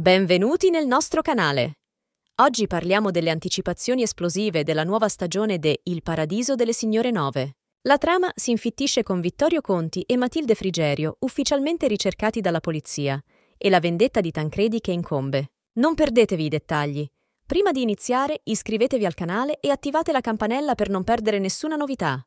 Benvenuti nel nostro canale! Oggi parliamo delle anticipazioni esplosive della nuova stagione de Il Paradiso delle Signore Nove. La trama si infittisce con Vittorio Conti e Matilde Frigerio, ufficialmente ricercati dalla polizia, e la vendetta di Tancredi che incombe. Non perdetevi i dettagli. Prima di iniziare, iscrivetevi al canale e attivate la campanella per non perdere nessuna novità.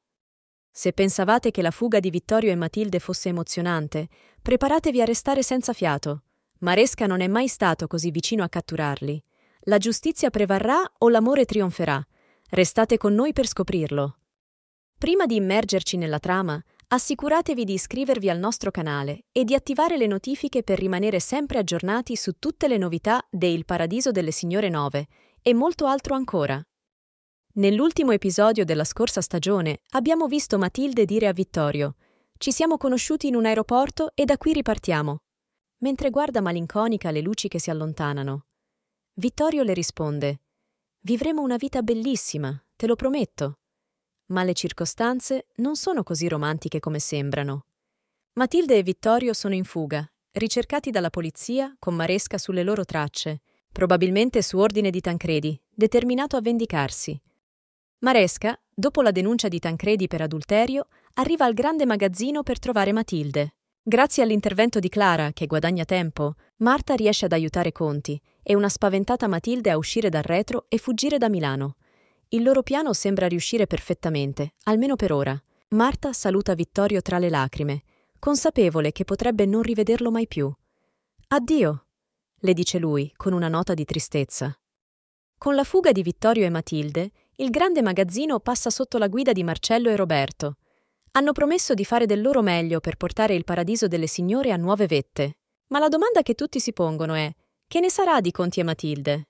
Se pensavate che la fuga di Vittorio e Matilde fosse emozionante, preparatevi a restare senza fiato. Maresca non è mai stato così vicino a catturarli. La giustizia prevarrà o l'amore trionferà? Restate con noi per scoprirlo. Prima di immergerci nella trama, assicuratevi di iscrivervi al nostro canale e di attivare le notifiche per rimanere sempre aggiornati su tutte le novità de Il Paradiso delle Signore Nove e molto altro ancora. Nell'ultimo episodio della scorsa stagione abbiamo visto Matilde dire a Vittorio Ci siamo conosciuti in un aeroporto e da qui ripartiamo mentre guarda malinconica le luci che si allontanano. Vittorio le risponde Vivremo una vita bellissima, te lo prometto. Ma le circostanze non sono così romantiche come sembrano. Matilde e Vittorio sono in fuga, ricercati dalla polizia con Maresca sulle loro tracce, probabilmente su ordine di Tancredi, determinato a vendicarsi. Maresca, dopo la denuncia di Tancredi per adulterio, arriva al grande magazzino per trovare Matilde. Grazie all'intervento di Clara, che guadagna tempo, Marta riesce ad aiutare Conti e una spaventata Matilde a uscire dal retro e fuggire da Milano. Il loro piano sembra riuscire perfettamente, almeno per ora. Marta saluta Vittorio tra le lacrime, consapevole che potrebbe non rivederlo mai più. Addio, le dice lui con una nota di tristezza. Con la fuga di Vittorio e Matilde, il grande magazzino passa sotto la guida di Marcello e Roberto, hanno promesso di fare del loro meglio per portare il paradiso delle signore a nuove vette. Ma la domanda che tutti si pongono è che ne sarà di Conti e Matilde?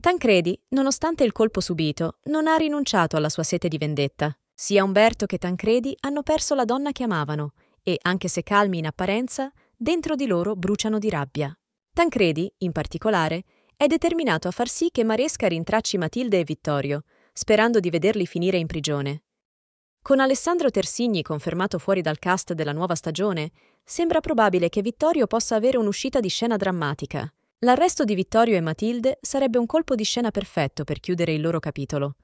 Tancredi, nonostante il colpo subito, non ha rinunciato alla sua sete di vendetta. Sia Umberto che Tancredi hanno perso la donna che amavano e, anche se calmi in apparenza, dentro di loro bruciano di rabbia. Tancredi, in particolare, è determinato a far sì che Maresca rintracci Matilde e Vittorio, sperando di vederli finire in prigione. Con Alessandro Tersigni confermato fuori dal cast della nuova stagione, sembra probabile che Vittorio possa avere un'uscita di scena drammatica. L'arresto di Vittorio e Matilde sarebbe un colpo di scena perfetto per chiudere il loro capitolo.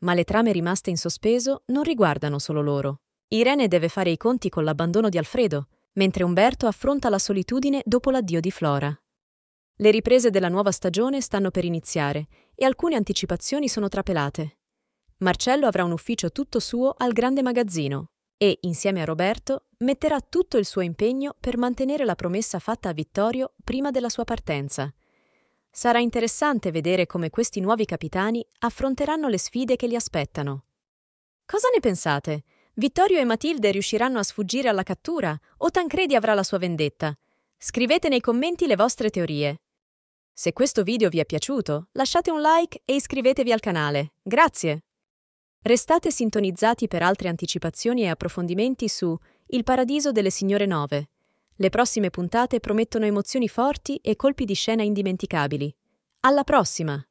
Ma le trame rimaste in sospeso non riguardano solo loro. Irene deve fare i conti con l'abbandono di Alfredo, mentre Umberto affronta la solitudine dopo l'addio di Flora. Le riprese della nuova stagione stanno per iniziare e alcune anticipazioni sono trapelate. Marcello avrà un ufficio tutto suo al grande magazzino e, insieme a Roberto, metterà tutto il suo impegno per mantenere la promessa fatta a Vittorio prima della sua partenza. Sarà interessante vedere come questi nuovi capitani affronteranno le sfide che li aspettano. Cosa ne pensate? Vittorio e Matilde riusciranno a sfuggire alla cattura o Tancredi avrà la sua vendetta? Scrivete nei commenti le vostre teorie. Se questo video vi è piaciuto, lasciate un like e iscrivetevi al canale. Grazie! Restate sintonizzati per altre anticipazioni e approfondimenti su Il Paradiso delle Signore Nove. Le prossime puntate promettono emozioni forti e colpi di scena indimenticabili. Alla prossima!